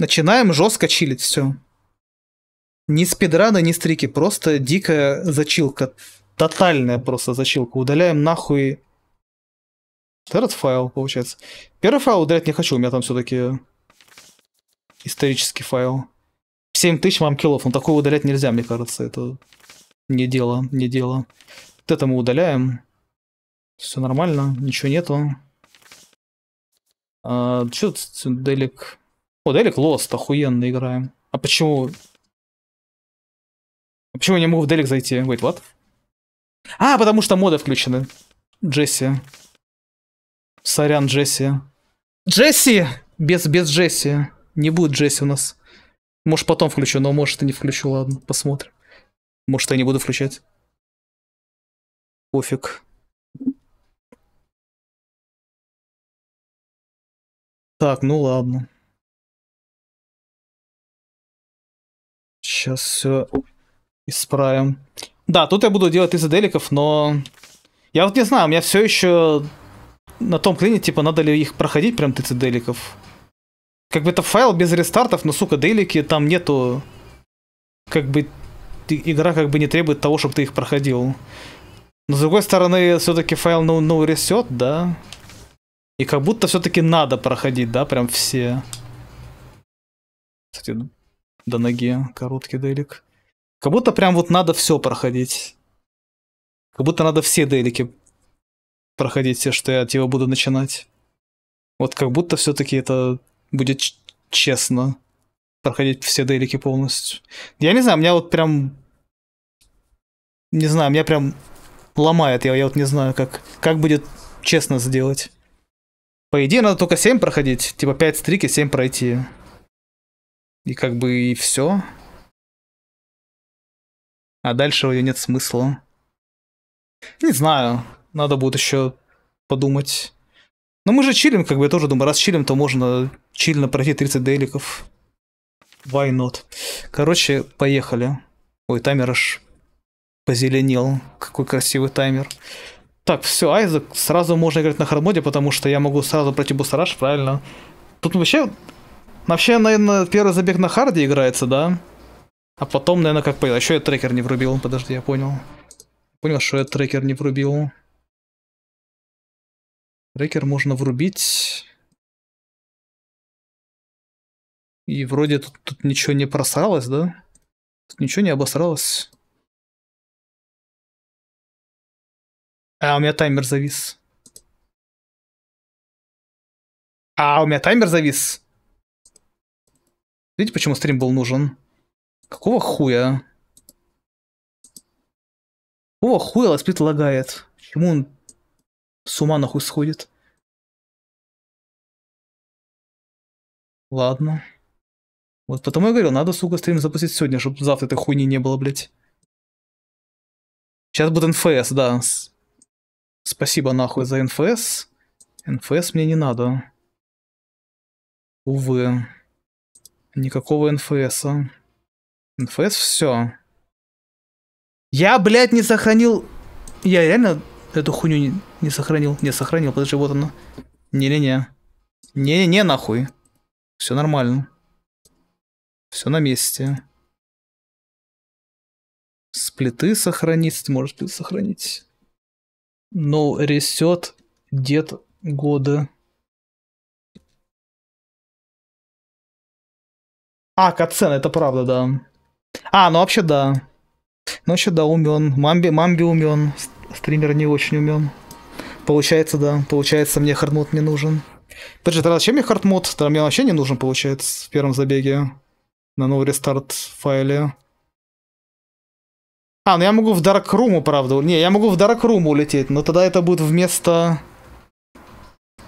Начинаем жестко чилить все. Ни спидраны, ни стрики, просто дикая зачилка. Тотальная просто зачилка. Удаляем нахуй этот файл, получается. Первый файл удалять не хочу, у меня там все-таки исторический файл. 7000 мамкилов, он такой удалять нельзя, мне кажется, это не дело, не дело. Вот это мы удаляем. Все нормально, ничего нету. А, что тут делик? О, Делик Лост, охуенно играем. А почему... А почему я не могу в Делик зайти? Wait, what? А, потому что моды включены. Джесси. Сорян, Джесси. Джесси! Без, без Джесси. Не будет Джесси у нас. Может, потом включу, но может и не включу. Ладно, посмотрим. Может, я не буду включать. Пофиг. Так, ну ладно. Сейчас все исправим. Да, тут я буду делать из деликов, но... Я вот не знаю, у меня все еще на том клине, типа, надо ли их проходить прям тцделиков. Как бы это файл без рестартов, но, сука, делики там нету... Как бы игра как бы не требует того, чтобы ты их проходил. Но с другой стороны, все-таки файл no, no reset, да? И как будто все-таки надо проходить, да, прям все. Кстати, ну, до ноги, короткий делик. Как будто прям вот надо все проходить. Как будто надо все делики проходить, все, что я от него буду начинать. Вот как будто все-таки это будет честно. Проходить все делики полностью. Я не знаю, меня вот прям... Не знаю, меня прям ломает. Я, я вот не знаю, как, как будет честно сделать. По идее, надо только 7 проходить. Типа 5 стрики, 7 пройти. И как бы и все. А дальше у нее нет смысла. Не знаю. Надо будет еще подумать. Но мы же чилим, как бы я тоже думаю, раз чилим, то можно чильно пройти 30 деликов. Why not? Короче, поехали. Ой, таймер аж позеленел. Какой красивый таймер. Так, все, Айзек, сразу можно играть на хармоде, потому что я могу сразу пройти бустараж, правильно? Тут вообще Вообще, наверное, первый забег на харде играется, да? А потом, наверное, как понял. Еще я трекер не врубил. Подожди, я понял. Понял, что я трекер не врубил. Трекер можно врубить. И вроде тут, тут ничего не просралось, да? Тут ничего не обосралось. А, у меня таймер завис. А, у меня таймер завис. Видите, почему стрим был нужен? Какого хуя? Какого хуя лоспит лагает? Почему он с ума нахуй сходит? Ладно. Вот потому я говорил, надо, сука, стрим запустить сегодня, чтобы завтра этой хуйни не было, блядь. Сейчас будет НФС, да. Спасибо нахуй за НФС. НФС мне не надо. Увы. Никакого НФСа. НФС все. Я, блядь, не сохранил... Я реально эту хуйню не, не сохранил? Не сохранил, подожди, вот она. Не-не-не. Не-не-не, нахуй. Все нормально. Все на месте. Сплиты сохранить, ты можешь сплит сохранить. No ну, reset, дед года. А, Кацен, это правда, да. А, ну вообще да. Ну вообще да, умен. Мамби, Мамби умен. Стример не очень умен. Получается, да. Получается, мне хардмод не нужен. Опять тогда зачем мне хардмод? Тогда мне вообще не нужен, получается, в первом забеге. На новый рестарт файле. А, ну я могу в Даркруму, правда. Не, я могу в Даркруму улететь, но тогда это будет вместо...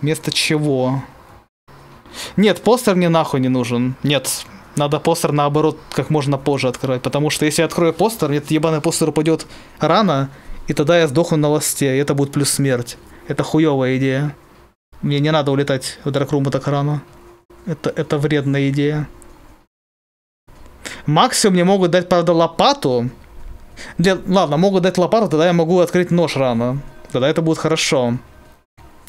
Вместо чего? Нет, постер мне нахуй не нужен. Нет, надо постер, наоборот, как можно позже открывать. Потому что если я открою постер, этот ебаный постер упадет рано, и тогда я сдохну на ласте, и это будет плюс смерть. Это хуевая идея. Мне не надо улетать в Даркрумы так рано. Это, это вредная идея. Максимум мне могут дать, правда, лопату. Для... Ладно, могут дать лопату, тогда я могу открыть нож рано. Тогда это будет хорошо.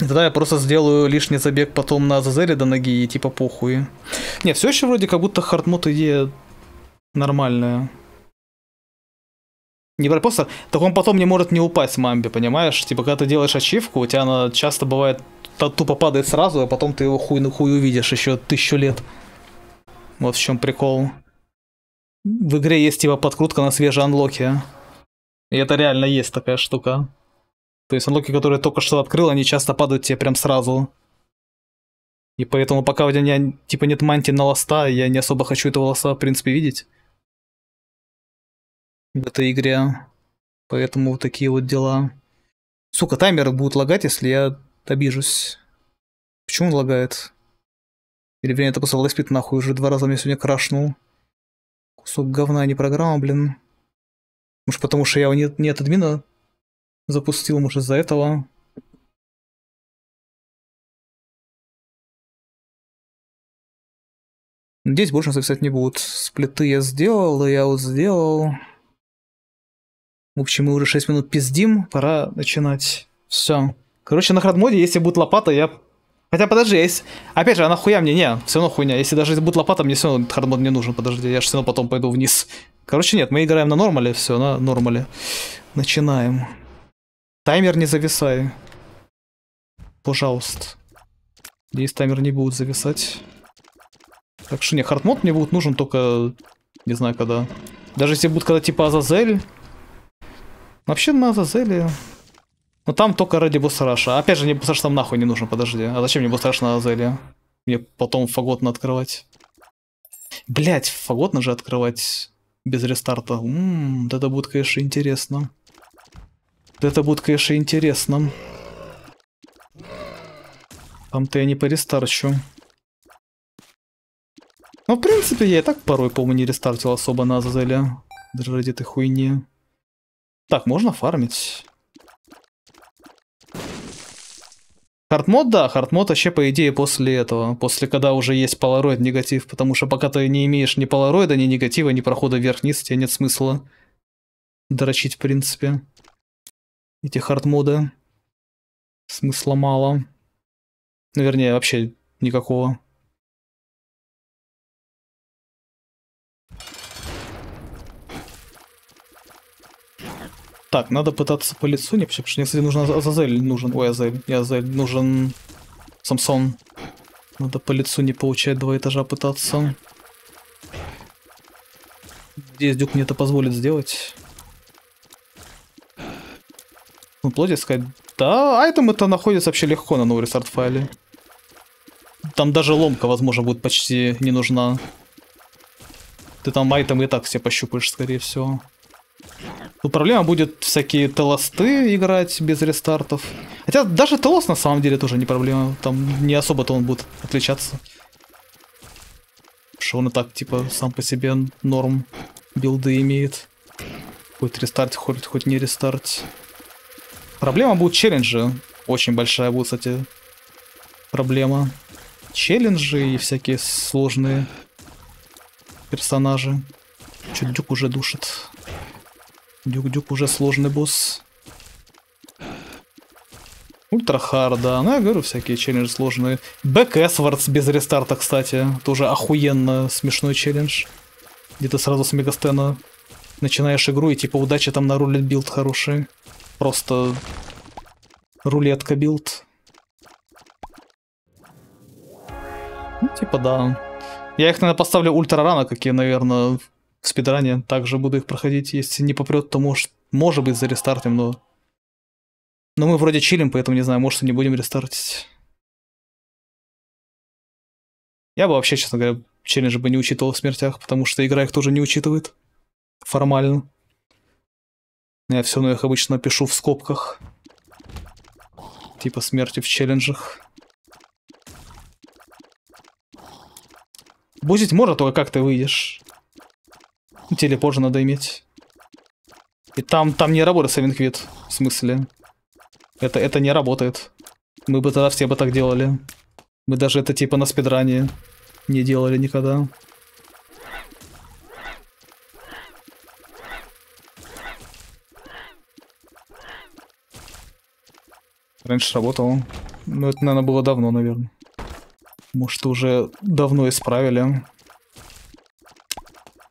И тогда я просто сделаю лишний забег потом на Зазере до ноги и типа похуй. Не, все еще вроде как будто хардмод идея нормальная. Не просто, так он потом не может не упасть, мамби, понимаешь? Типа, когда ты делаешь ачивку, у тебя она часто бывает тупо падает сразу, а потом ты его хуй на хуй увидишь еще тысячу лет. Вот в чем прикол. В игре есть типа подкрутка на свежие анлоки. И это реально есть такая штука. То есть анлоки, которые только что открыл, они часто падают тебе прям сразу. И поэтому пока у меня типа нет мантии на лоста, я не особо хочу этого лоста в принципе видеть. В этой игре. Поэтому вот такие вот дела. Сука, таймер будет лагать, если я обижусь. Почему он лагает? Или вернее, это просто лоспит нахуй, уже два раза мне сегодня крашнул. Кусок говна, а не программа, блин. Может потому что я не нет админа запустил муж из-за этого. Здесь больше записать не будут. Сплиты я сделал, я вот сделал. В общем, мы уже 6 минут пиздим, пора начинать. Все. Короче, на хардмоде, если будет лопата, я... Хотя подожди, если... Опять же, она а хуя мне, не, все равно хуйня. Если даже будет лопата, мне все равно хардмод не нужен, подожди, я же все равно потом пойду вниз. Короче, нет, мы играем на нормале, все, на нормале. Начинаем. Таймер не зависай. Пожалуйста. Здесь таймер не будет зависать. Так что не, хардмод мне будет нужен только... Не знаю когда. Даже если будет когда типа Азазель. Вообще на Азазеле... Но там только ради босса Опять же, мне босс там нахуй не нужен, подожди. А зачем мне босс на Азеле? Мне потом фаготно открывать. Блять, фаготно же открывать без рестарта. Ммм, это будет, конечно, интересно это будет, конечно, интересно. Там-то я не перестарчу. Ну, в принципе, я и так порой, по-моему, не рестартил особо на Азазеля. Даже ради этой хуйни. Так, можно фармить. Хардмод, да, хардмод вообще, по идее, после этого. После, когда уже есть полароид негатив. Потому что пока ты не имеешь ни полароида, ни негатива, ни прохода вверх-вниз, тебе нет смысла дрочить, в принципе эти хардмоды. Смысла мало. Ну, вернее, вообще никакого. Так, надо пытаться по лицу, не потому что мне, кстати, нужен Азазель, нужен, ой, Азель, не Азель, нужен Самсон. Надо по лицу не получать два этажа пытаться. Надеюсь, Дюк мне это позволит сделать. Ну, плоти сказать, да, айтем это находится вообще легко на новый рестарт файле. Там даже ломка, возможно, будет почти не нужна. Ты там айтем и так все пощупаешь, скорее всего. но ну, проблема будет всякие телосты играть без рестартов. Хотя даже телос на самом деле тоже не проблема. Там не особо-то он будет отличаться. что он и так, типа, сам по себе норм билды имеет. Хоть рестарт, хоть, хоть не рестарт. Проблема будут челленджи. Очень большая будет, кстати, проблема. Челленджи и всякие сложные персонажи. Чуть дюк уже душит. Дюк-дюк уже сложный босс. Ультра харда. Ну, я говорю, всякие челленджи сложные. Бэк Эсвардс без рестарта, кстати. Тоже охуенно смешной челлендж. Где ты сразу с мегастена начинаешь игру и типа удача там на нарулит билд хороший. Просто рулетка билд. Ну, типа да. Я их, наверное, поставлю ультра рано, как я, наверное, в спидране также буду их проходить. Если не попрет, то может, может быть за рестартом, но... Но мы вроде чилим, поэтому не знаю, может и не будем рестартить. Я бы вообще, честно говоря, челленджи бы не учитывал в смертях, потому что игра их тоже не учитывает. Формально. Я все равно их обычно пишу в скобках. Типа смерти в челленджах. Бузить можно, только как ты выйдешь. Телепорт надо иметь. И там, там не работает Савинквит. В смысле? Это, это не работает. Мы бы тогда все бы так делали. Мы даже это типа на спидране не делали никогда. Раньше работал, Но ну, это, наверное, было давно, наверное. Может, уже давно исправили.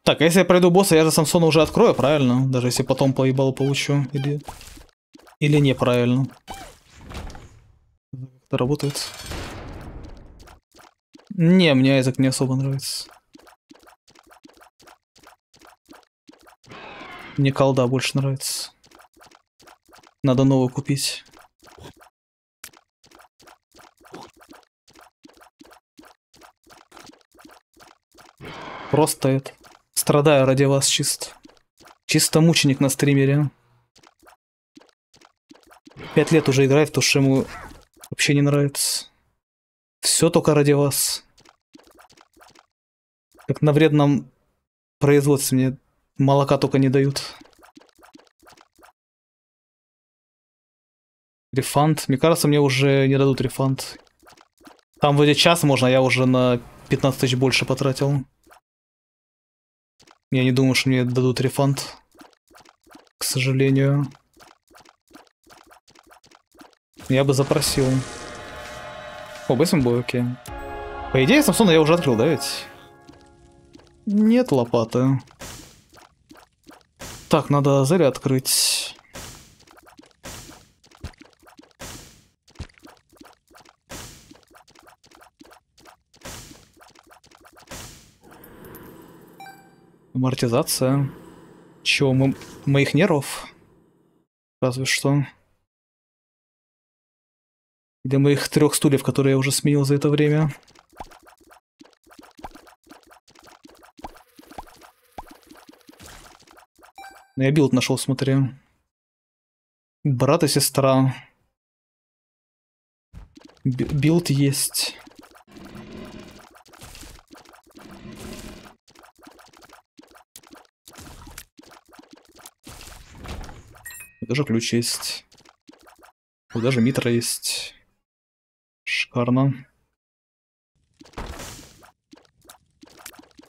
Так, а если я пройду босса, я же Самсона уже открою, правильно? Даже если потом поебал получу. Или... Или неправильно. Это работает. Не, мне Айзек не особо нравится. Мне колда больше нравится. Надо новую купить. Просто это. Страдаю ради вас чисто. Чисто мученик на стримере. Пять лет уже играет, потому что ему вообще не нравится. Все только ради вас. Как на вредном производстве мне молока только не дают. Рефанд. Мне кажется, мне уже не дадут рефанд. Там вроде час можно, а я уже на 15 тысяч больше потратил. Я не думаю, что мне дадут рефанд. К сожалению. Я бы запросил. О, Бэтмен был По идее, Самсона я уже открыл, да ведь? Нет лопаты. Так, надо заря открыть. Амортизация. Чего мы... Моих нервов. Разве что. Или моих трех стульев, которые я уже сменил за это время. Ну, я билд нашел, смотри. Брат и сестра. билд есть. Даже ключ есть. Вот даже митра есть. Шикарно.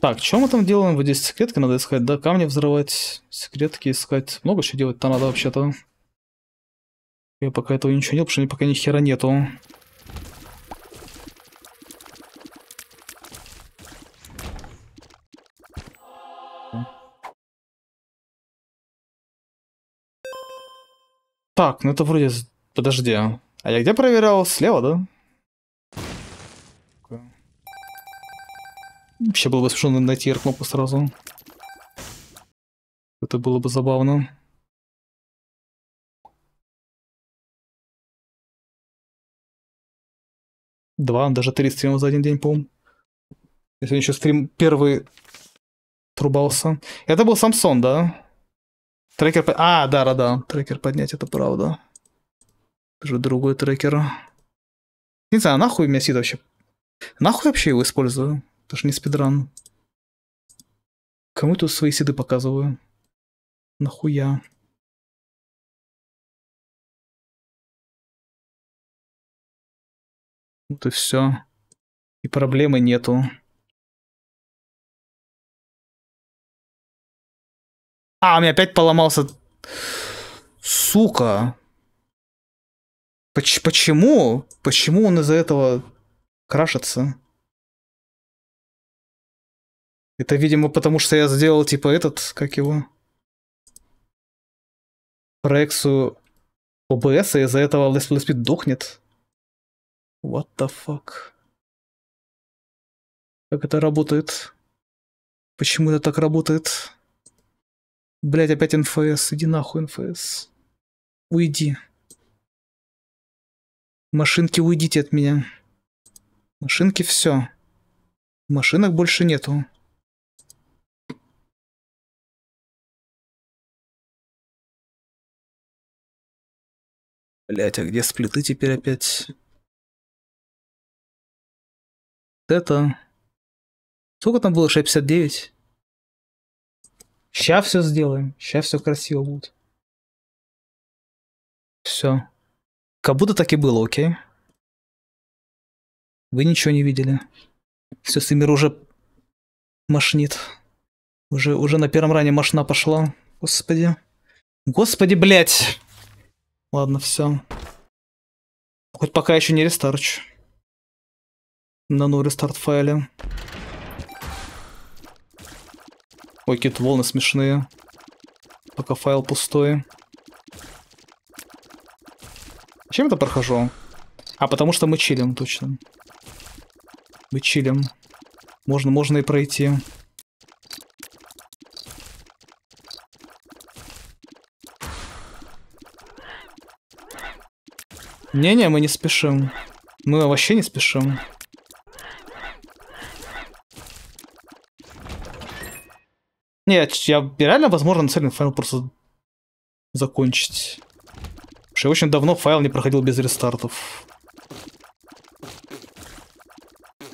Так, что мы там делаем? Вот здесь секретки надо искать, да? Камни взрывать, секретки искать. Много чего делать-то надо вообще-то. Я пока этого ничего не нет, потому что пока ни хера нету. Так, ну это вроде... Подожди, а. а я где проверял? Слева, да? Вообще было бы смешно найти кнопку сразу. Это было бы забавно. Два, даже три стрима за один день, по-моему. Я еще стрим первый трубался. Это был Самсон, да? Трекер... По... А, да, да, да. Трекер поднять, это правда. Даже другой трекер. Не знаю, нахуй у меня сид вообще. Нахуй вообще его использую? Это же не спидран. Кому тут свои сиды показываю? Нахуя? Вот и все. И проблемы нету. А, у меня опять поломался... Сука. Поч почему? Почему он из-за этого крашится? Это, видимо, потому что я сделал, типа, этот, как его... Проекцию ОБС и из-за этого Let's дохнет. What the fuck? Как это работает? Почему это так работает? Блять, опять НФС. Иди нахуй, НФС. Уйди. Машинки, уйдите от меня. Машинки, все. Машинок больше нету. Блять, а где сплиты теперь опять? Это... Сколько там было? 659? Сейчас все сделаем, сейчас все красиво будет. Все. Как будто так и было, окей? Вы ничего не видели. Все, Семир уже машнит. Уже, уже на первом ране машина пошла. Господи. Господи, блядь. Ладно, все. Хоть пока еще не рестарч. На ну рестарт файле. Ой, какие-то волны смешные. Пока файл пустой. Чем это прохожу? А, потому что мы чилим, точно. Мы чилим. Можно, можно и пройти. Не-не, мы не спешим. Мы вообще не спешим. Нет, я реально, возможно, нацелен файл просто закончить. Потому что я очень давно файл не проходил без рестартов. У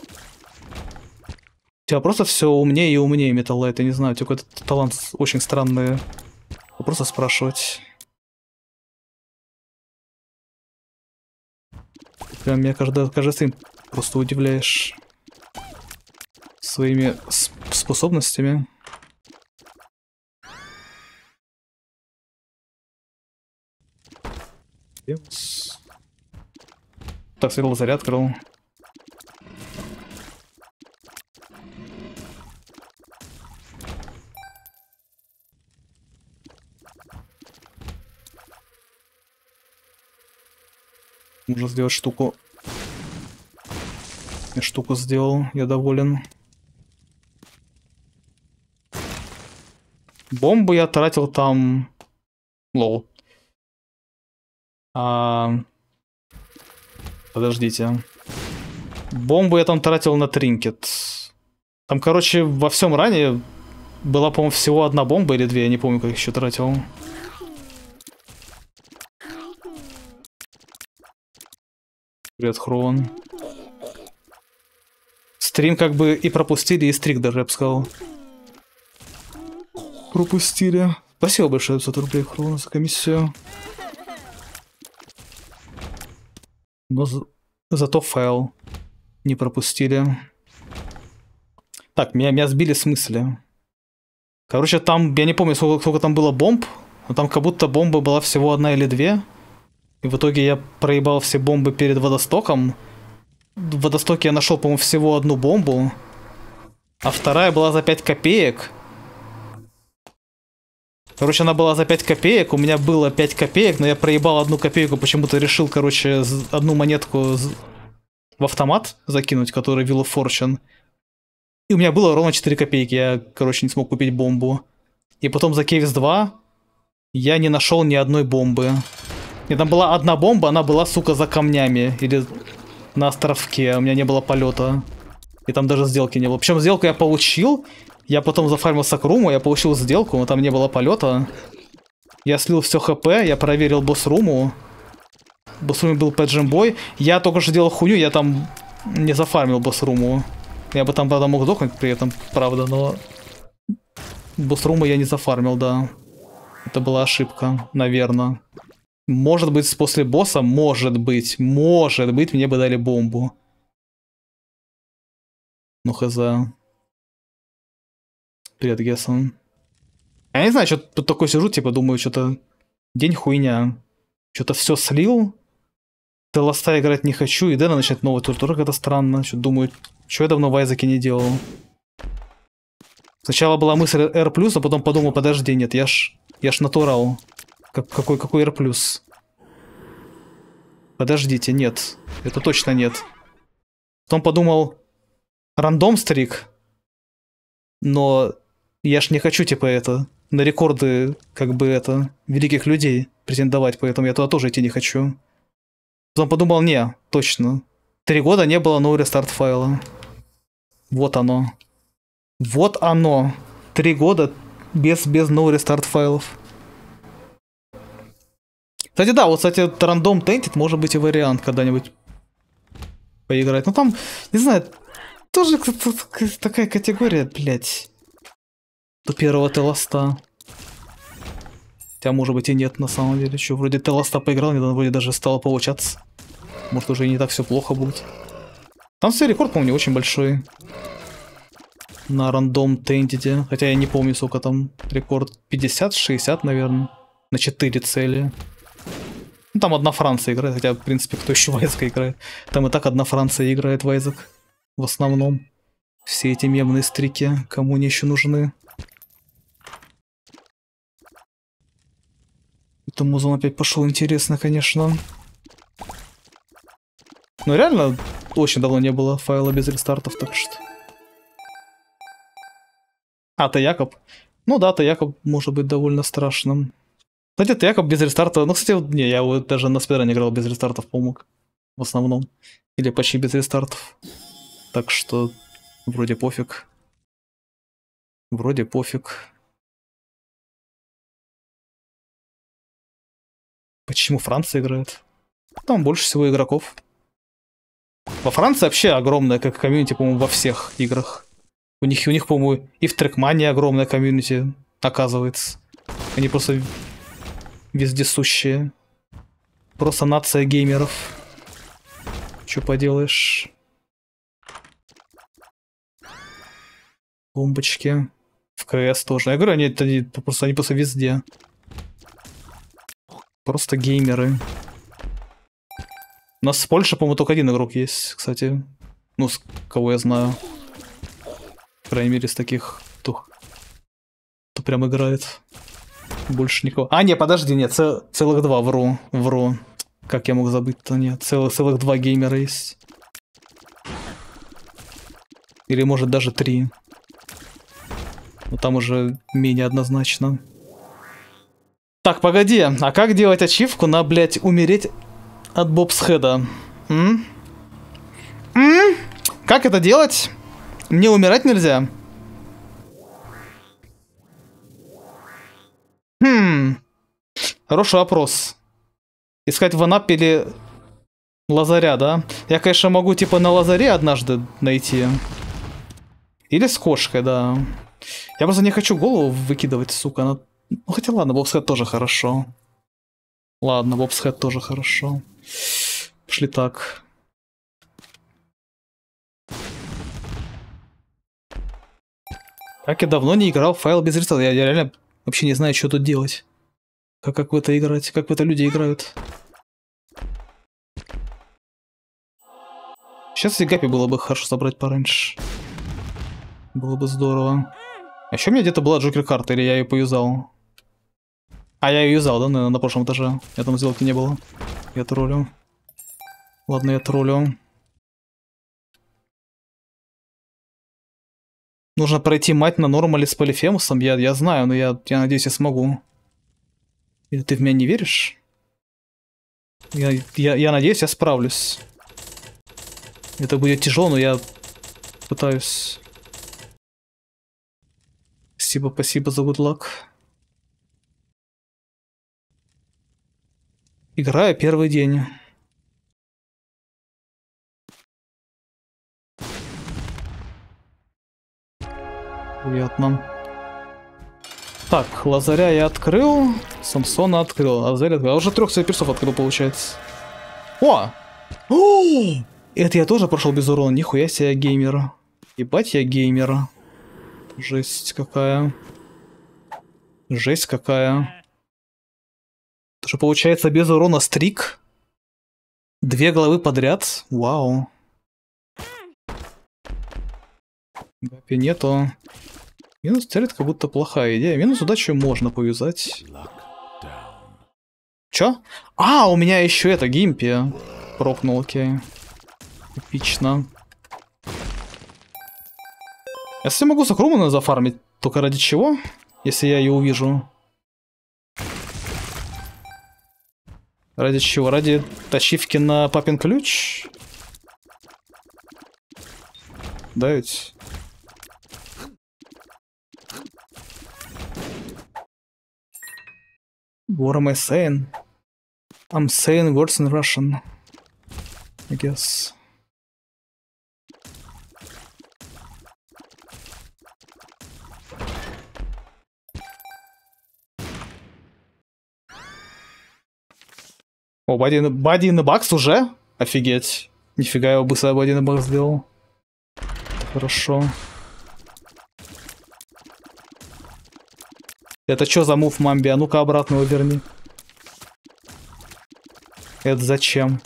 тебя просто все умнее и умнее, металла, это не знаю, у тебя какой-то талант очень странный. Просто спрашивать. Прям меня каждый, каждый стрим просто удивляешь своими способностями. где? Так, свет заряд, открыл. Можно сделать штуку. Я штуку сделал, я доволен. Бомбу я тратил там... Лол. А... Подождите. Бомбу я там тратил на тринкет. Там, короче, во всем ранее была, по-моему, всего одна бомба или две, я не помню, как их еще тратил. Привет, Хрон. Стрим как бы и пропустили, и стрик даже, я бы сказал. Пропустили. Спасибо большое за рублей, Хрон, за комиссию. Но за... зато файл не пропустили. Так, меня, меня сбили с мысли. Короче, там, я не помню, сколько, сколько там было бомб, но там как будто бомба была всего одна или две. И в итоге я проебал все бомбы перед водостоком. В водостоке я нашел, по-моему, всего одну бомбу. А вторая была за 5 копеек. Короче, она была за 5 копеек, у меня было 5 копеек, но я проебал одну копейку, почему-то решил, короче, одну монетку в автомат закинуть, который вилла of Fortune. И у меня было ровно 4 копейки, я, короче, не смог купить бомбу. И потом за Кейвс 2 я не нашел ни одной бомбы. И там была одна бомба, она была, сука, за камнями. Или на островке, а у меня не было полета. И там даже сделки не было. Причем сделку я получил, я потом зафармил Сакруму, я получил сделку, но там не было полета. Я слил все хп, я проверил босс-руму. Босс-руме был пэджимбой. Я только что делал хуйню, я там не зафармил босс-руму. Я бы там, правда, мог дохнуть при этом, правда, но... Босс-рума я не зафармил, да. Это была ошибка, наверное. Может быть, после босса? Может быть. Может быть, мне бы дали бомбу. Ну хз. Привет, Гессон. А я не знаю, что тут такой сижу, типа, думаю, что-то день хуйня. Что-то все слил. Телоста играть не хочу, и Дэна начать новый тур тоже это странно. Что думаю, что я давно в Айзеке не делал. Сначала была мысль R+, а потом подумал, подожди, нет, я ж, я ж натурал. Как, какой, какой R+. Подождите, нет. Это точно нет. Потом подумал, рандом стрик. Но я ж не хочу, типа, это, на рекорды, как бы, это, великих людей претендовать, поэтому я туда тоже идти не хочу. Потом подумал, не, точно. Три года не было нового ну, рестарт файла. Вот оно. Вот оно. Три года без, без нового ну, рестарт файлов. Кстати, да, вот, кстати, рандом тентит может быть и вариант когда-нибудь поиграть. Ну там, не знаю, тоже такая категория, блядь. До первого телоста. Хотя, может быть, и нет, на самом деле. Еще вроде телоста поиграл, недавно вроде даже стало получаться. Может, уже и не так все плохо будет. Там все рекорд, по помню, очень большой. На рандом тендите. Хотя я не помню, сколько там. Рекорд 50-60, наверное. На 4 цели. Ну, там одна Франция играет, хотя, в принципе, кто еще Вайзека играет? Там и так одна Франция играет Вайзек. В основном. Все эти мемные стрики, кому они еще нужны. Это музон опять пошел интересно, конечно. Но реально очень давно не было файла без рестартов, так что... А, ты Якоб? Ну да, ты Якоб может быть довольно страшным. Кстати, ты Якоб без рестарта... Ну, кстати, не, я вот даже на спидране играл без рестартов, по В основном. Или почти без рестартов. Так что... Вроде пофиг. Вроде пофиг. Почему Франция играет? Там больше всего игроков. Во Франции вообще огромная как комьюнити, по-моему, во всех играх. У них, у них по-моему, и в Трекмане огромная комьюнити, оказывается. Они просто вездесущие. Просто нация геймеров. Что поделаешь? Бомбочки. В КС тоже. Я говорю, они, они, просто, они просто везде. Просто геймеры. У нас в Польше, по-моему, только один игрок есть, кстати. Ну, с кого я знаю. По крайней мере, из таких, кто, кто прям играет. Больше никого. А, не, подожди, нет, цел, целых два, вру, вру. Как я мог забыть-то? Нет, целых, целых два геймера есть. Или может даже три. Но там уже менее однозначно. Так, погоди, а как делать ачивку на, блядь, умереть от бобсхеда? М? М? Как это делать? Мне умирать нельзя? Хм. Хороший вопрос. Искать в Анапе или лазаря, да? Я, конечно, могу типа на лазаре однажды найти. Или с кошкой, да. Я просто не хочу голову выкидывать, сука. Она ну хотя ладно, Бобсхэт тоже хорошо. Ладно, Бобсхэт тоже хорошо. Пошли так. Как я давно не играл в файл без рестарта. Я, я реально вообще не знаю, что тут делать. Как, как в это играть, как в это люди играют. Сейчас и гапи было бы хорошо собрать пораньше. Было бы здорово. А еще у меня где-то была джокер-карта, или я ее поюзал? А я ее юзал, да, на, на прошлом этаже. Я там сделки не было. Я троллю. Ладно, я троллю. Нужно пройти мать на нормале с полифемусом. Я, я знаю, но я, я надеюсь, я смогу. Или ты в меня не веришь? Я, я, я надеюсь, я справлюсь. Это будет тяжело, но я пытаюсь. Спасибо, спасибо за good luck. Играю первый день. Приятно. Так, Лазаря я открыл, Самсона открыл, а Лазаря открыл. А уже трех своих персов открыл, получается. О! О! Это я тоже прошел без урона, нихуя себе геймер. Ебать я геймер. Жесть какая. Жесть какая. Тоже получается без урона стрик. Две головы подряд. Вау. Гапи нету. Минус терет как будто плохая идея. Минус удачу можно повязать. Чё? А, у меня еще это, гимпи. Пропнул, окей. Эпично. Я все могу Сакрумана зафармить, только ради чего? Если я ее увижу. Ради чего? Ради тачивки на папин ключ? Да ведь? What am I saying? I'm saying words in Russian. I guess. О, Бадин, бади на Бакс уже? Офигеть. Нифига его быстро бади на Бакс сделал. Хорошо. Это что за мув, Мамби? А ну-ка обратно его верни. Это зачем?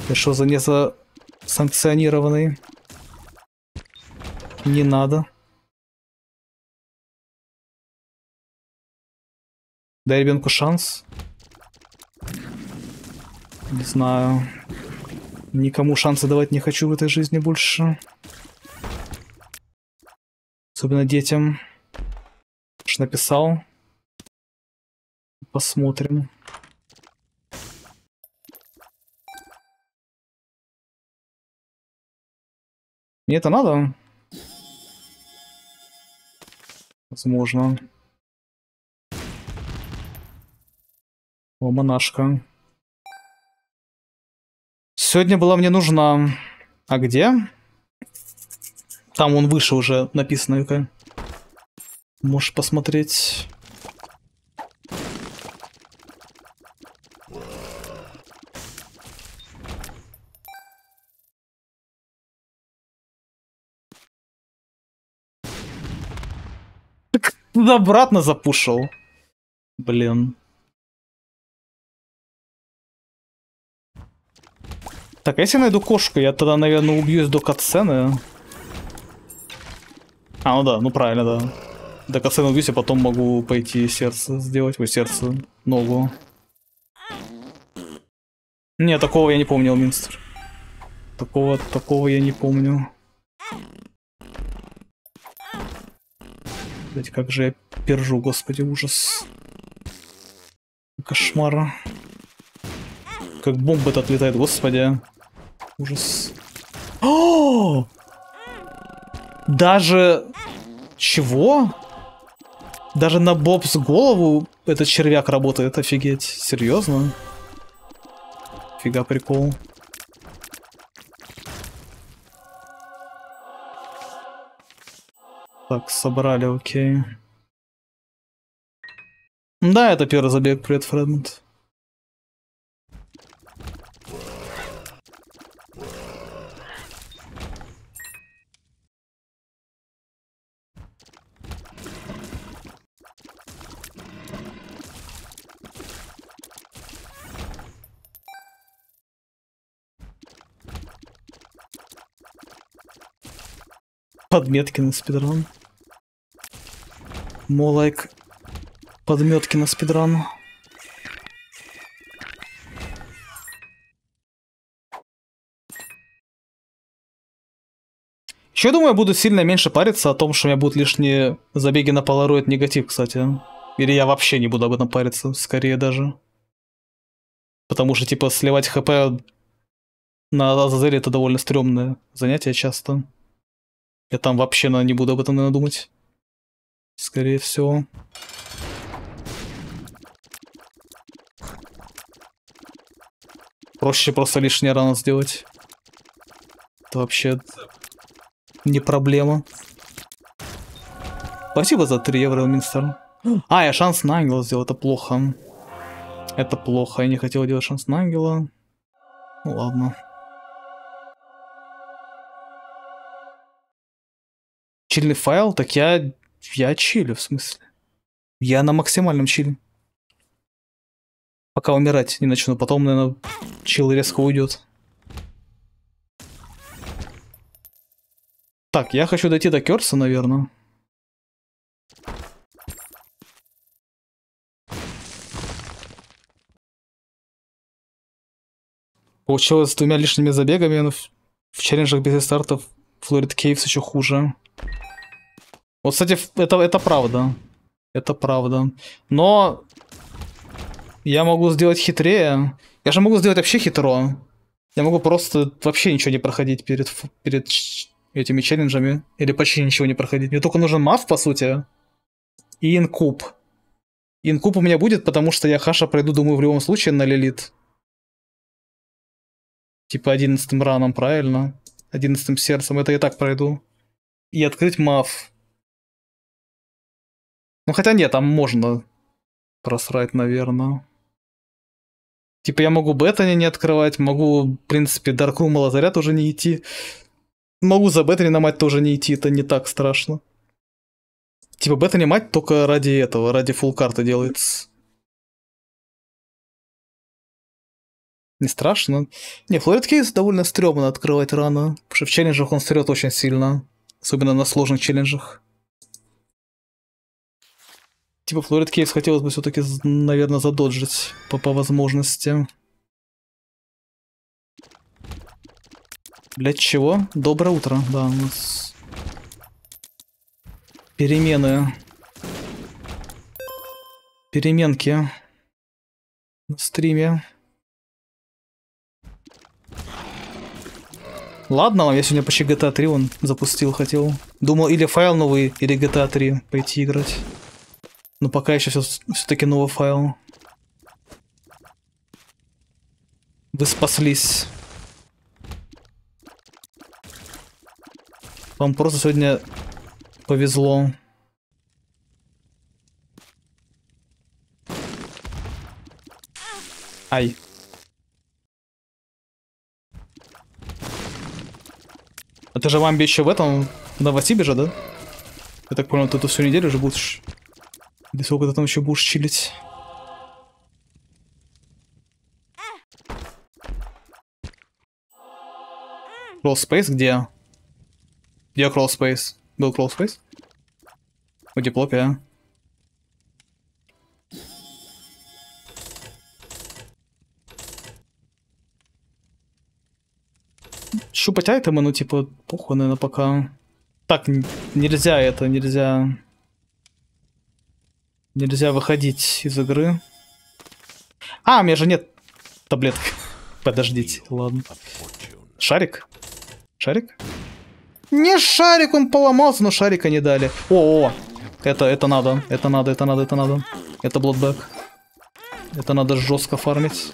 Это что за несанкционированные? Не надо. Дай ребенку шанс. Не знаю. Никому шанса давать не хочу в этой жизни больше. Особенно детям. Ж написал. Посмотрим. Мне это надо? Возможно. О, монашка. Сегодня была мне нужна... А где? Там он выше уже написано. Можешь посмотреть... Туда обратно запушил. Блин. Так, а если найду кошку, я тогда, наверное, убьюсь до катсцены. А, ну да, ну правильно, да. До катсцены убьюсь, а потом могу пойти сердце сделать. Ой, сердце, ногу. Не, такого я не помнил, Минстер. Такого, такого я не помню. Блять, как же я пержу, господи, ужас. Кошмар. Как бомба-то отлетает, господи. Ужас. О! Даже... Чего? Даже на Бобс голову этот червяк работает, офигеть. Серьезно? Фига прикол. Так, собрали, окей. Да, это первый забег, привет, Фредмонт. подметки на спидран. Молайк подметки на спидран. Еще, думаю, я буду сильно меньше париться о том, что у меня будут лишние забеги на полароид негатив, кстати. Или я вообще не буду об этом париться, скорее даже. Потому что, типа, сливать хп на Азазеле это довольно стрёмное занятие часто. Я там вообще наверное, не буду об этом, наверное, думать. Скорее всего. Проще просто лишняя рано сделать. Это вообще не проблема. Спасибо за 3 евро, Минстер. А, я шанс на ангела сделал, это плохо. Это плохо, я не хотел делать шанс на ангела. Ну ладно. чильный файл, так я, я чилю, в смысле. Я на максимальном чиле. Пока умирать не начну, потом, наверное, чил резко уйдет. Так, я хочу дойти до Керса, наверное. Получилось с двумя лишними забегами, но ну, в, в челленджах без стартов Флорид Кейвс еще хуже. Вот, кстати, это, это правда. Это правда. Но я могу сделать хитрее. Я же могу сделать вообще хитро. Я могу просто вообще ничего не проходить перед, перед этими челленджами. Или почти ничего не проходить. Мне только нужен маф, по сути. И инкуб. Инкуб у меня будет, потому что я хаша пройду, думаю, в любом случае на лилит. Типа одиннадцатым раном, правильно? одиннадцатым сердцем, это я так пройду. И открыть маф. Ну хотя нет, там можно просрать, наверное. Типа я могу бетани не открывать, могу, в принципе, дарку и Лазаря тоже не идти. Могу за бетани на мать тоже не идти, это не так страшно. Типа бетани мать только ради этого, ради фул карты делается. не страшно. Не, Флорид Кейс довольно стрёмно открывать рано, потому что в челленджах он срет очень сильно, особенно на сложных челленджах. Типа Флорид Кейс хотелось бы все таки наверное, задоджить по, по возможности. Для чего? Доброе утро, да, у нас... Перемены. Переменки. На стриме. Ладно, я сегодня почти GTA 3 он запустил, хотел. Думал или файл новый, или GTA 3 пойти играть. Но пока еще все-таки новый файл. Вы спаслись. Вам просто сегодня повезло. Ай. Это же вам еще в этом, в Новосибирже, да? Я так понял, ты тут всю неделю же будешь... Или сколько ты там еще будешь чилить? Crawl спейс где? Где Crawl спейс? Был Crawl спейс? У Диплопия. А? щупать айтемы, ну типа, похуй, наверное, пока. Так, нельзя это, нельзя... Нельзя выходить из игры. А, у меня же нет таблеток. Подождите, ладно. Шарик? Шарик? Не шарик, он поломался, но шарика не дали. О, -о, -о. Это, это надо, это надо, это надо, это надо. Это блотбэк. Это надо жестко фармить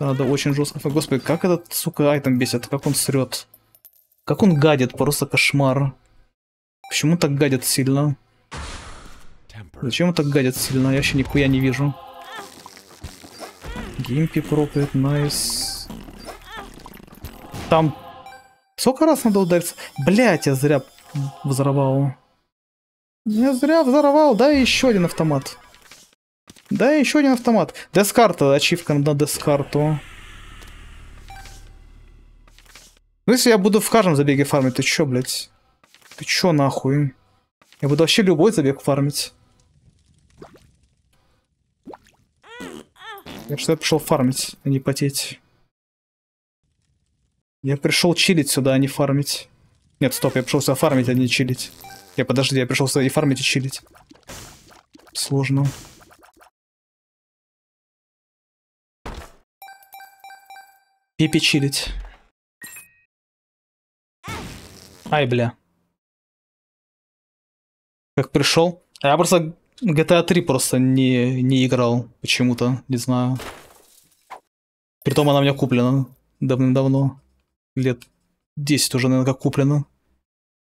надо очень жестко. Господи, как этот, сука, айтем бесит, как он срет. Как он гадит, просто кошмар. Почему так гадит сильно? Зачем он так гадит сильно? Я вообще нихуя не вижу. Гимпи прокляет, найс. Там... Сколько раз надо удариться? Блять, я зря взорвал. Я зря взорвал, да, еще один автомат. Да, еще один автомат. Дескарта, ачивка на дескарту. Ну, если я буду в каждом забеге фармить, ты чё, блядь? Ты чё, нахуй? Я буду вообще любой забег фармить. Я что, я пришел фармить, а не потеть. Я пришел чилить сюда, а не фармить. Нет, стоп, я пришел сюда фармить, а не чилить. Я подожди, я пришел сюда и фармить, и чилить. Сложно. и печилить. Ай, бля. Как пришел. Я просто GTA 3 просто не, не играл почему-то, не знаю. Притом она у меня куплена давным-давно. Лет 10 уже, наверное, как куплена.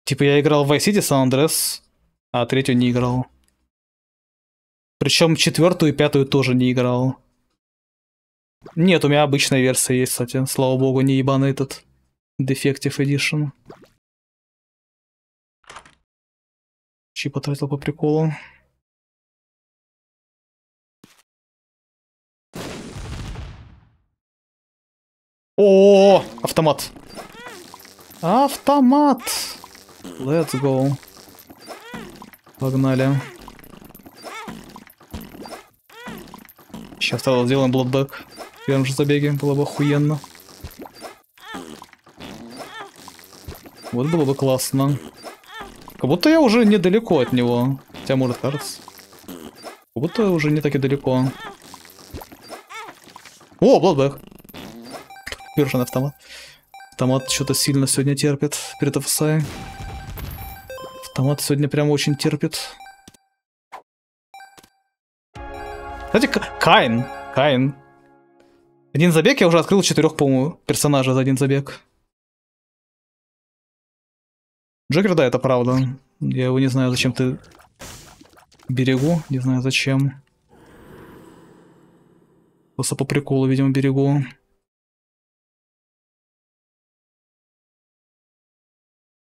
Типа я играл в Vice City San Andreas, а третью не играл. Причем четвертую и пятую тоже не играл. Нет, у меня обычная версия есть, кстати. Слава богу, не ебаный этот Defective Edition. Чи потратил по приколу. О, -о, -о автомат. Автомат. Let's go. Погнали. Сейчас тогда сделаем блокбэк. В первом же забеге было бы охуенно. Вот было бы классно. Как будто я уже недалеко от него. Хотя, может, кажется. Как будто уже не так и далеко. О, Бладбэк! Биржаный автомат. Автомат что-то сильно сегодня терпит перед Афсай. Автомат сегодня прям очень терпит. Кстати, кайн, кайн. Один забег я уже открыл четырех, по-моему, персонажа за один забег. Джокер, да, это правда. Я его не знаю, зачем ты берегу, не знаю зачем. Просто по приколу, видимо, берегу.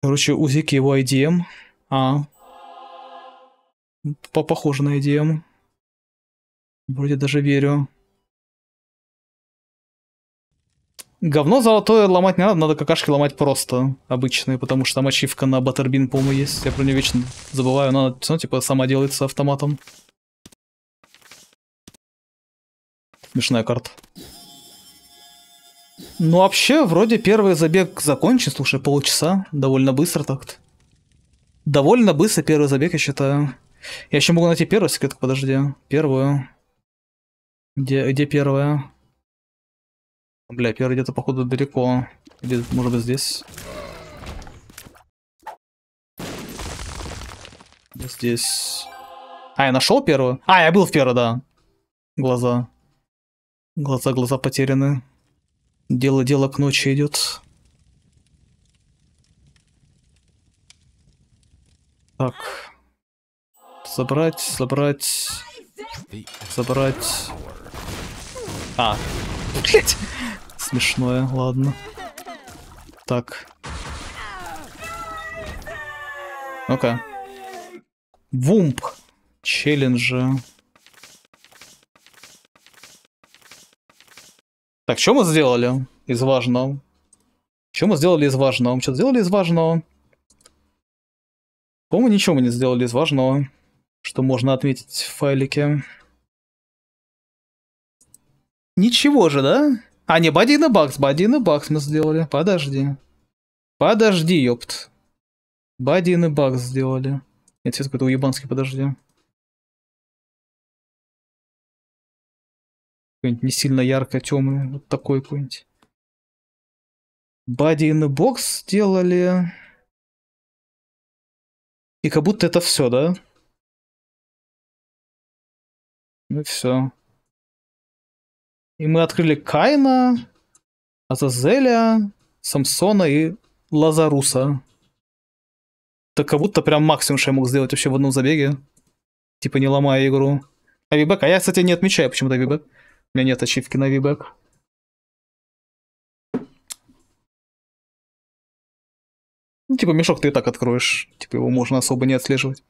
Короче, узики его IDM. А. по Похоже на IDM. Вроде даже верю. Говно золотое ломать не надо, надо какашки ломать просто, обычные, потому что там ачивка на Баттербин, по-моему, есть. Я про нее вечно забываю, она, ну, типа, сама делается автоматом. Смешная карта. Ну, вообще, вроде первый забег закончен, слушай, полчаса, довольно быстро так-то. Довольно быстро первый забег, я считаю. Я еще могу найти первую секретку, подожди. Первую. Где, где первая? Бля, первый где-то, походу, далеко. Или, может быть, здесь? Здесь. А, я нашел первую? А, я был в первой, да. Глаза. Глаза, глаза потеряны. Дело, дело к ночи идет. Так. Собрать, собрать. Собрать. А. Блять! смешное, ладно. Так. Окей. ка Вумп. Челленджа. Так, что мы сделали из важного? Что мы сделали из важного? Мы что сделали из важного? По-моему, ничего мы не сделали из важного, что можно отметить в файлике. Ничего же, да? А, не, Бадин Бакс, Бадин Бакс мы сделали. Подожди. Подожди, ёпт. бадины Бакс сделали. Нет, все какой-то уебанский, подожди. Какой-нибудь не сильно ярко темный, вот такой какой-нибудь. Бадин Бокс сделали. И как будто это все, да? Ну все. И мы открыли Кайна, Азазеля, Самсона и Лазаруса. Так как будто прям максимум, что я мог сделать вообще в одном забеге. Типа не ломая игру. А вибэк? А я, кстати, не отмечаю почему-то вибэк. У меня нет ачивки на вибэк. Ну, типа мешок ты и так откроешь. Типа его можно особо не отслеживать.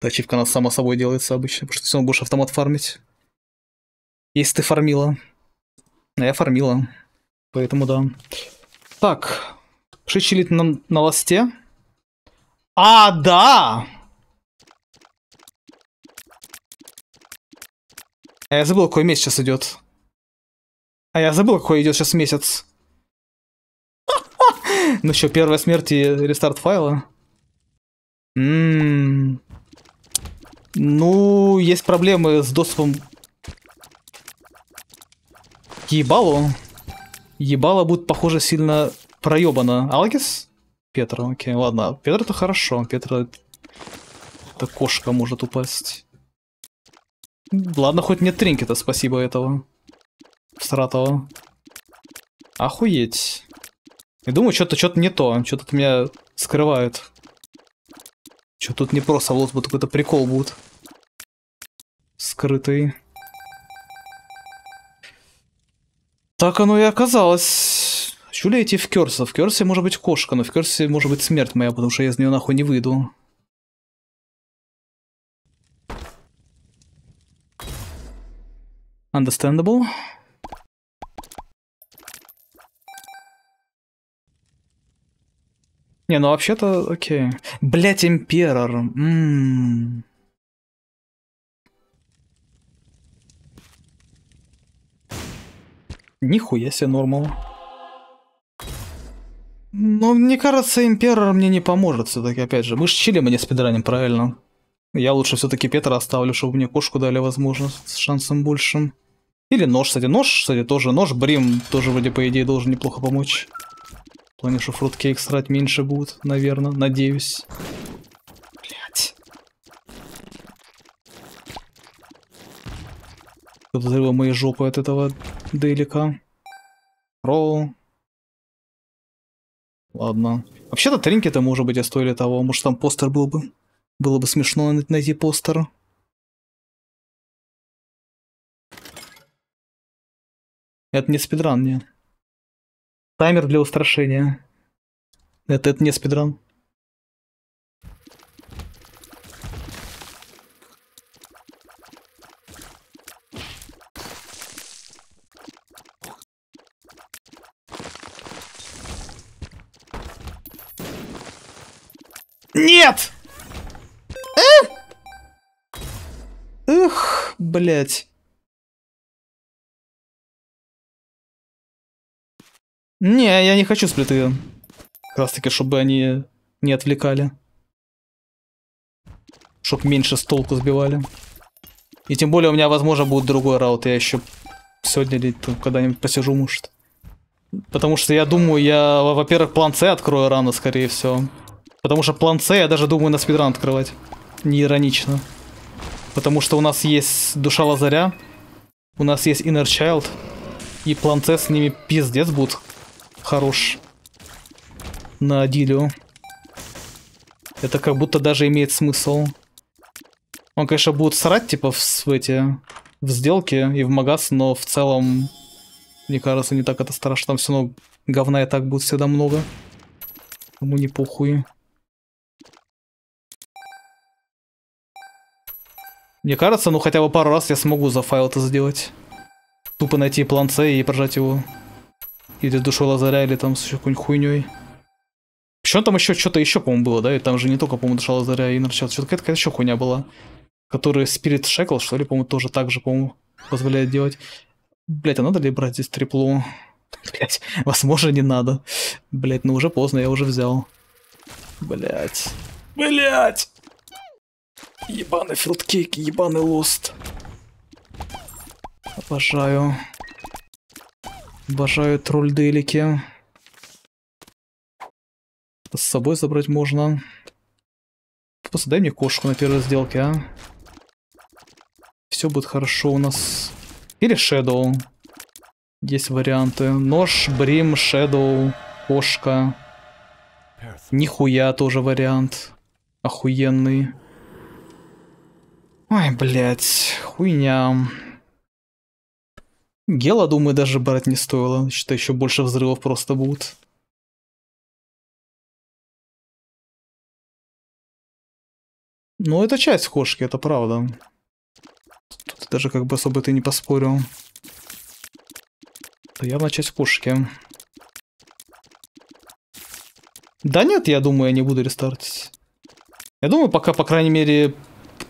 Эта ачивка она сама собой делается обычно, потому что все равно будешь автомат фармить. Если ты фармила. А я фармила. Поэтому да. Так. Шичилит на, на ласте. А, да! А я забыл, какой месяц сейчас идет. А я забыл, какой идет сейчас месяц. Ну что, первая смерть и рестарт файла. М-м. Ну, есть проблемы с доступом Ебало. Ебало будет, похоже, сильно проебано. Алгис? Петр, окей, ладно. Петр это хорошо. Петр это кошка может упасть. Ладно, хоть нет тринкета, спасибо этого. Стратова. Охуеть. я думаю, что-то что-то не то. Что-то от меня скрывают. Что тут не просто лот, вот какой-то прикол будет. Скрытый. Так оно и оказалось. Хочу ли идти в Керса? В Керсе может быть кошка, но в Керсе может быть смерть моя, потому что я из нее нахуй не выйду. Understandable. Не, ну вообще-то, окей. Блять, император. М м-м. Нихуя себе нормал. Но ну, мне кажется, Император мне не поможет все-таки, опять же. Мы ж чили мне спидраним, правильно? Я лучше все-таки Петра оставлю, чтобы мне кошку дали возможность с шансом большим. Или нож, кстати. Нож, кстати, тоже. Нож Брим тоже, вроде, по идее, должен неплохо помочь. В плане, что фруткейк срать меньше будет, наверное, надеюсь. взрыва мои жопы от этого делика. Роу. Ладно. Вообще-то тринкеты, может быть, и стоили того. Может, там постер был бы. Было бы смешно найти постер. Это не спидран, не. Таймер для устрашения. Это, это не спидран. Нет! Эх, блядь. Не, я не хочу сплиты. Как раз таки, чтобы они не отвлекали. Чтоб меньше с толку сбивали. И тем более у меня, возможно, будет другой раут. Я еще сегодня или когда-нибудь посижу, может. Потому что я думаю, я, во-первых, план С открою рано, скорее всего. Потому что план С я даже думаю на спидран открывать. Не иронично. Потому что у нас есть Душа Лазаря, у нас есть Inner Child, и план С с ними пиздец будет хорош. На Адилио. Это как будто даже имеет смысл. Он, конечно, будет срать, типа, в, в эти... В сделке и в магаз, но в целом... Мне кажется, не так это страшно. Там все равно говна и так будет всегда много. Кому не похуй. Мне кажется, ну хотя бы пару раз я смогу за файл это сделать. Тупо найти планце и прожать его. Или душой лазаря, или там с еще какой-нибудь хуйней. Почему там еще что-то еще, по-моему, было, да? И там же не только, по-моему, душа лазаря и нарчат. Что-то какая-то еще хуйня была. Которая Spirit Shackle, что ли, по-моему, тоже так же, по-моему, позволяет делать. Блять, а надо ли брать здесь триплу? Блять, возможно, не надо. Блять, ну уже поздно, я уже взял. Блять. Блять! Ебаный филдкейк, ебаный лост. Обожаю. Обожаю тролльделики. С собой забрать можно. Просто дай мне кошку на первой сделке, а. Все будет хорошо у нас. Или Shadow. Есть варианты. Нож, Брим, Shadow, кошка. Нихуя тоже вариант. Охуенный. Ой, блядь, хуйня. Гела, думаю, даже брать не стоило. Что еще больше взрывов просто будут. Ну, это часть кошки, это правда. Тут даже как бы особо ты не поспорил. Это явно часть кошки. Да нет, я думаю, я не буду рестартить. Я думаю, пока, по крайней мере,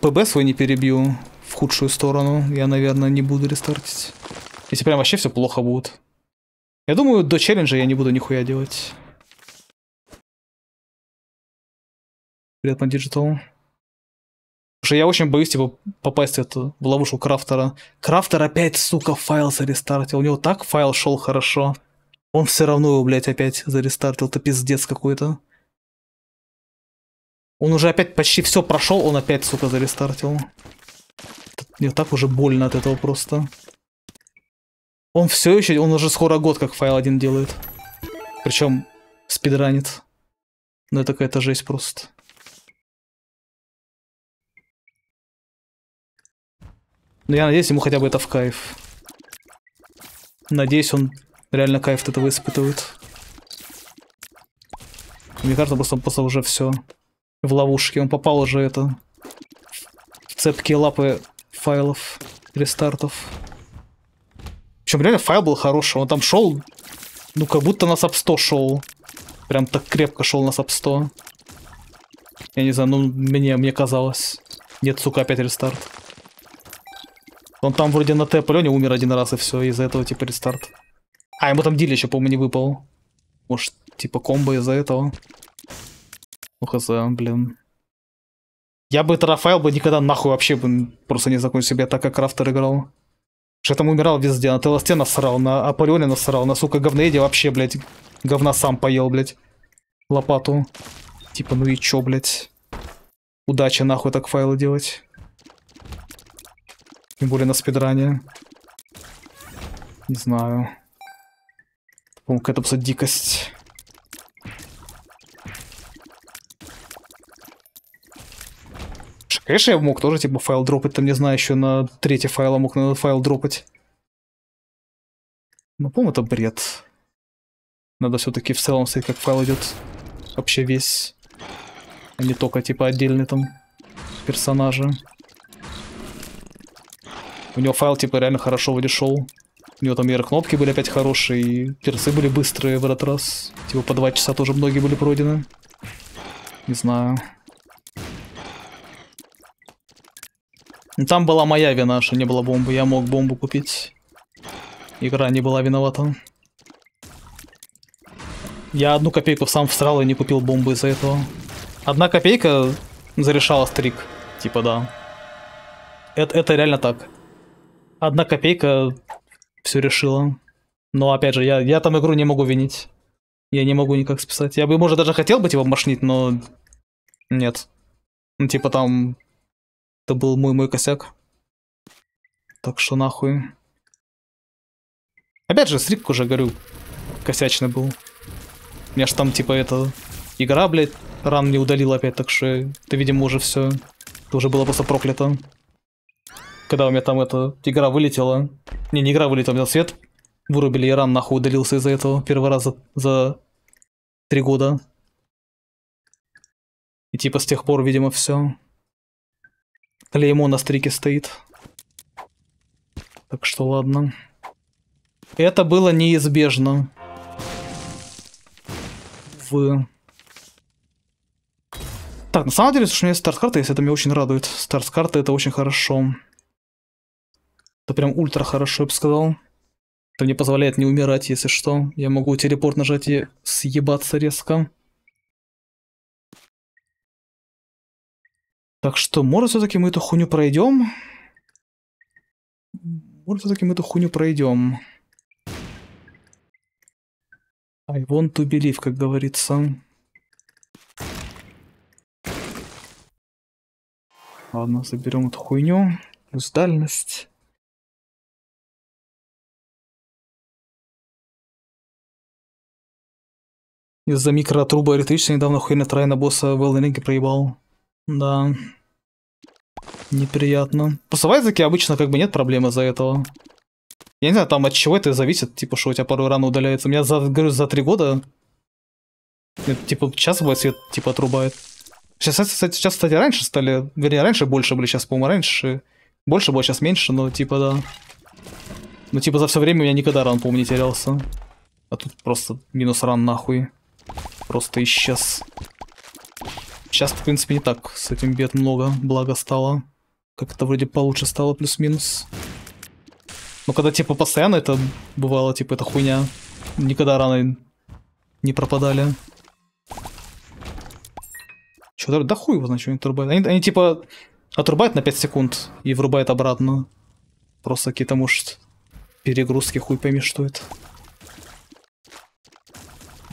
ПБ свой не перебью в худшую сторону. Я, наверное, не буду рестартить. Если прям вообще все плохо будет. Я думаю, до челленджа я не буду нихуя делать. Привет, Ман Диджитал. что я очень боюсь, типа, попасть в эту в ловушку крафтера. Крафтер опять, сука, файл зарестартил. У него так файл шел хорошо. Он все равно его, блядь, опять зарестартил. Это пиздец какой-то. Он уже опять почти все прошел, он опять, сука, зарестартил. Мне так уже больно от этого просто. Он все еще, он уже скоро год как файл один делает. Причем спидранит. Ну это какая-то жесть просто. Но я надеюсь, ему хотя бы это в кайф. Надеюсь, он реально кайф от этого испытывает. Мне кажется, просто, просто уже все в ловушке. Он попал уже это в цепкие лапы файлов, рестартов. Причем реально файл был хороший. Он там шел, ну как будто на саб 100 шел. Прям так крепко шел на саб 100. Я не знаю, ну мне, мне казалось. Нет, сука, опять рестарт. Он там вроде на Т плене умер один раз и все, из-за этого типа рестарт. А, ему там диль еще, по-моему, не выпал. Может, типа комбо из-за этого. Ну хз, блин. Я бы Тарафайл бы никогда нахуй вообще бы просто не закончил себя так, как Крафтер играл. Что там умирал везде, на ТЛСТ насрал, на Апарионе насрал, на сука говноеде вообще, блядь, говна сам поел, блядь. Лопату. Типа, ну и чё, блядь. Удача нахуй так файлы делать. Тем более на спидране. Не знаю. по какая-то дикость. Конечно, я мог тоже типа файл дропать, там, не знаю, еще на третий файл а мог на файл дропать. Но, ну, по-моему, это бред. Надо все-таки в целом смотреть, как файл идет. Вообще весь. А не только типа отдельный там персонажи. У него файл типа реально хорошо вышел, У него там и кнопки были опять хорошие, и персы были быстрые в этот раз. Типа по два часа тоже многие были пройдены. Не знаю. Там была моя вина, что не было бомбы. Я мог бомбу купить. Игра не была виновата. Я одну копейку сам встрал и не купил бомбы из-за этого. Одна копейка зарешала стрик. Типа да. Это, это реально так. Одна копейка все решила. Но опять же, я, я там игру не могу винить. Я не могу никак списать. Я бы, может, даже хотел бы его типа, мошнить, но... Нет. Ну, типа там это был мой-мой косяк. Так что нахуй. Опять же, стрик уже, говорю, косячный был. У меня ж там, типа, это... Игра, блядь, ран мне удалил, опять, так что это, видимо, уже все. Это уже было просто проклято. Когда у меня там эта игра вылетела. Не, не игра вылетела, у меня свет. Вырубили, и ран нахуй удалился из-за этого. Первый раз за, за три года. И типа с тех пор, видимо, все. Клеймо на стрике стоит. Так что ладно. Это было неизбежно. В... Так, на самом деле, что у меня есть старт-карта, если это меня очень радует. Старт-карта это очень хорошо. Это прям ультра хорошо, я бы сказал. Это мне позволяет не умирать, если что. Я могу телепорт нажать и съебаться резко. Так что, может, все-таки мы эту хуйню пройдем? Может, все-таки мы эту хуйню пройдем. I want to believe, как говорится. Ладно, заберем эту хуйню. Плюс Из-за микротрубы электричества недавно хуйня трая на босса Велл проебал. Да. Неприятно. по в Айзеке обычно как бы нет проблемы за этого. Я не знаю, там от чего это зависит, типа, что у тебя пару рано удаляется. У меня, за, говорю, за три года, это, типа, час бывает свет, типа, отрубает. Сейчас, кстати, сейчас, кстати, раньше стали, вернее, раньше больше были, сейчас, по-моему, раньше. Больше было, сейчас меньше, но, типа, да. Ну, типа, за все время у меня никогда ран, по-моему, не терялся. А тут просто минус ран нахуй. Просто исчез. Сейчас, в принципе, не так с этим бед много, благо стало. Как-то вроде получше стало, плюс-минус. Но когда, типа, постоянно это бывало, типа, это хуйня. Никогда раны не пропадали. Чё, да хуй его, значит, они турбают. Они, они, типа, отрубают на 5 секунд и врубают обратно. Просто какие-то, может, перегрузки хуй пойми, что это.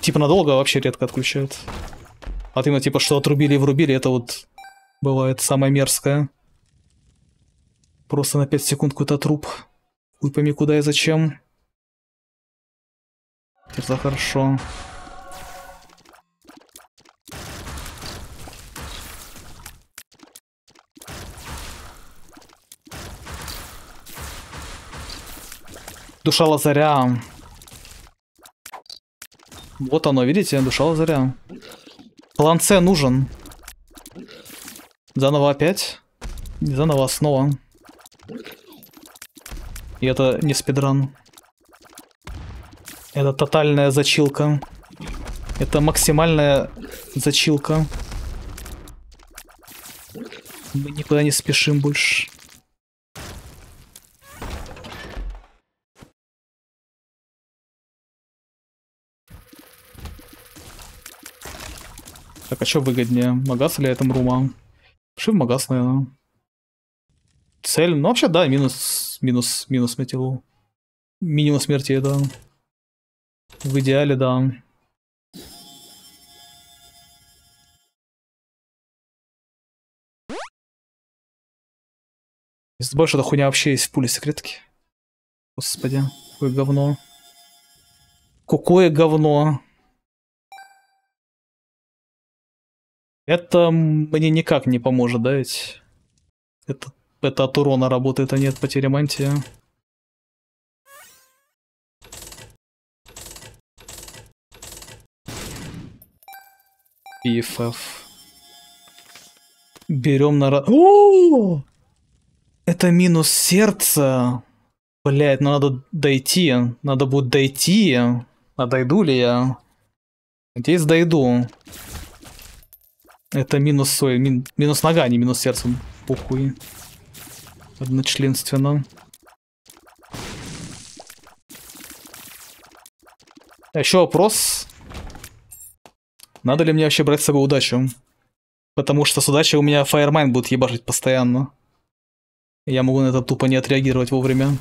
Типа надолго вообще редко отключают. Вот а именно ну, типа, что отрубили и врубили, это вот бывает самое мерзкое. Просто на 5 секунд какой-то труп. Хуй пойми куда и зачем. Это хорошо. Душа лазаря. Вот оно, видите, душа лазаря. План С нужен. Заново опять. Заново снова. И это не спидран. Это тотальная зачилка. Это максимальная зачилка. Мы никуда не спешим больше. Так, а что выгоднее? Магаз или этом рума? Шив магаз, наверное. Цель. Ну, вообще, да, минус, минус, минус метилу. Минимум смерти, да. В идеале, да. Из больше эта хуйня вообще есть в пуле секретки. Господи, какое говно. Какое говно. Это мне никак не поможет, да, ведь? Это, это от урона работает, а не от потери мантии. ПФФ. Берем на... О! Это минус сердца. Блять, ну надо дойти. Надо будет дойти. А дойду ли я? Надеюсь, дойду. Это минус сой, мин, минус нога, а не минус сердцем. Похуй. Одночленственно. А еще вопрос. Надо ли мне вообще брать с собой удачу? Потому что с удачей у меня Fireman будет ебашить постоянно. Я могу на это тупо не отреагировать вовремя.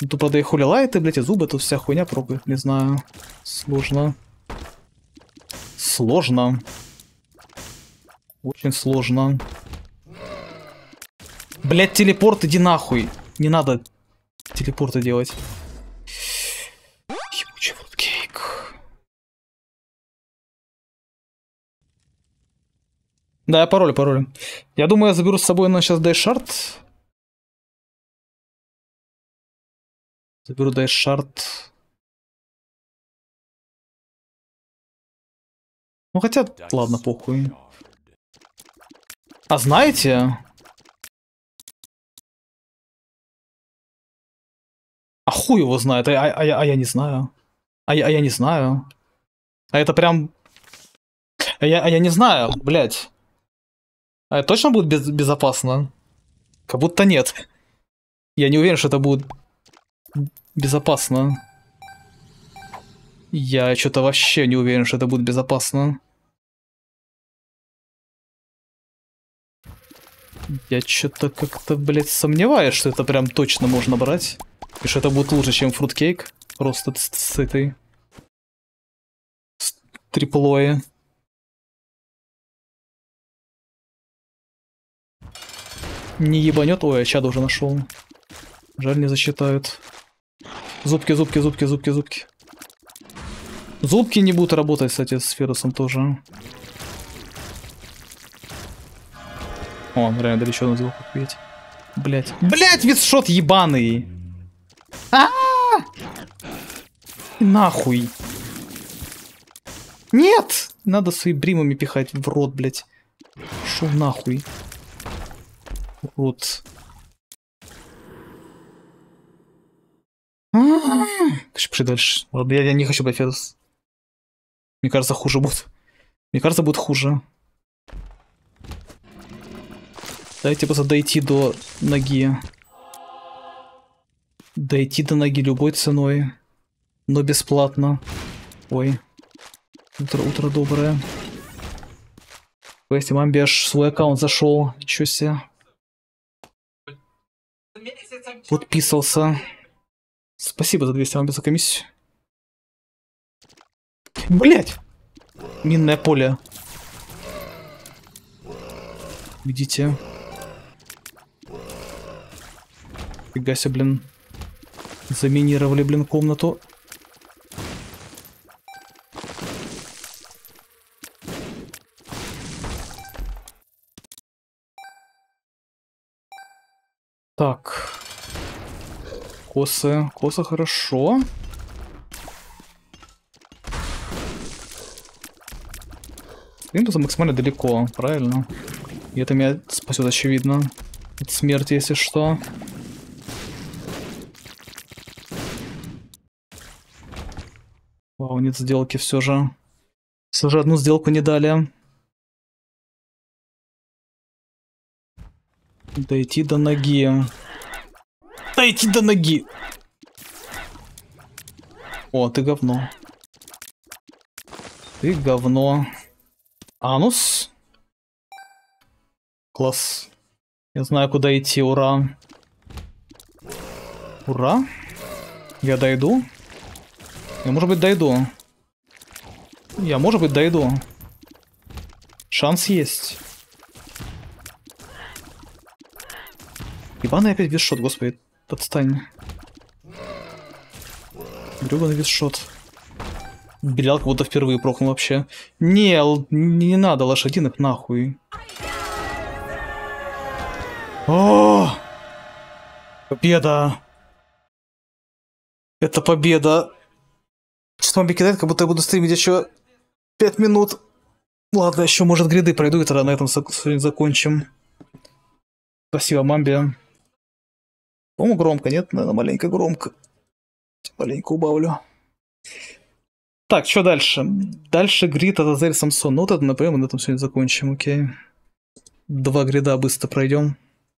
Ну, тупо да и хулилайты, блядь, и зубы, тут вся хуйня пробует, не знаю. Сложно. Сложно. Очень сложно. Блять, телепорт, иди нахуй. Не надо телепорта делать. Ебучий фруткейк. Да, пароль, пароль. Я думаю, я заберу с собой на сейчас дайшарт. Заберу дайшарт. Ну хотя, ладно, похуй. А знаете... А хуй его знает, а, а, а, а я не знаю. А, я, а я не знаю. А это прям... А я, а я не знаю, блядь. А это точно будет без, безопасно? Как будто нет. Я не уверен, что это будет безопасно. Я что-то вообще не уверен, что это будет безопасно. Я что-то как-то, блядь, сомневаюсь, что это прям точно можно брать. И что это будет лучше, чем фруткейк. Просто с, с этой... С триплоя. Не ебанет. Ой, я чад уже нашел. Жаль, не засчитают. Зубки, зубки, зубки, зубки, зубки. Зубки не будут работать, кстати, с Ферусом тоже. О, реально далеко на звук видите. Блять. Блять, висшот ебаный. А, -а, а Нахуй. Нет! Надо свои бримами пихать в рот, блять. Шо нахуй. Вот. Пошли дальше. Ладно, я, я не хочу Бэферс. Мне кажется, хуже будет. Мне кажется, будет хуже. Дайте просто дойти до ноги. Дойти до ноги любой ценой. Но бесплатно. Ой. Утро, утро доброе. Квести Мамби аж свой аккаунт зашел. Чё себе. Подписался. Спасибо за 200 мамби за комиссию. Блять! Минное поле. Видите? Фига себе, блин. Заминировали, блин, комнату. Так. Косы. Косы хорошо. Винтуза максимально далеко, правильно? И это меня спасет, очевидно. От смерти, если что. нет сделки все же. Все же одну сделку не дали. Дойти до ноги. Дойти до ноги! О, ты говно. Ты говно. Анус? Класс. Я знаю, куда идти, ура. Ура. Я дойду. Я, ну, может быть, дойду. Я, может быть, дойду. Шанс есть. Ебаный опять висшот, господи. Отстань. Гребаный висшот. Белял как будто впервые прокнул вообще. Не, не надо лошадинок нахуй. О! Победа! Это победа! Что-то мне как будто я буду стримить еще 5 минут. Ладно, еще, может, гриды пройду, и тогда на этом закончим. Спасибо, Мамби. По-моему, громко, нет? Наверное, маленько громко. Маленько убавлю. Так, что дальше? Дальше грид от Азель Самсон. Ну, вот это, например, на этом сегодня закончим, окей. Два грида быстро пройдем.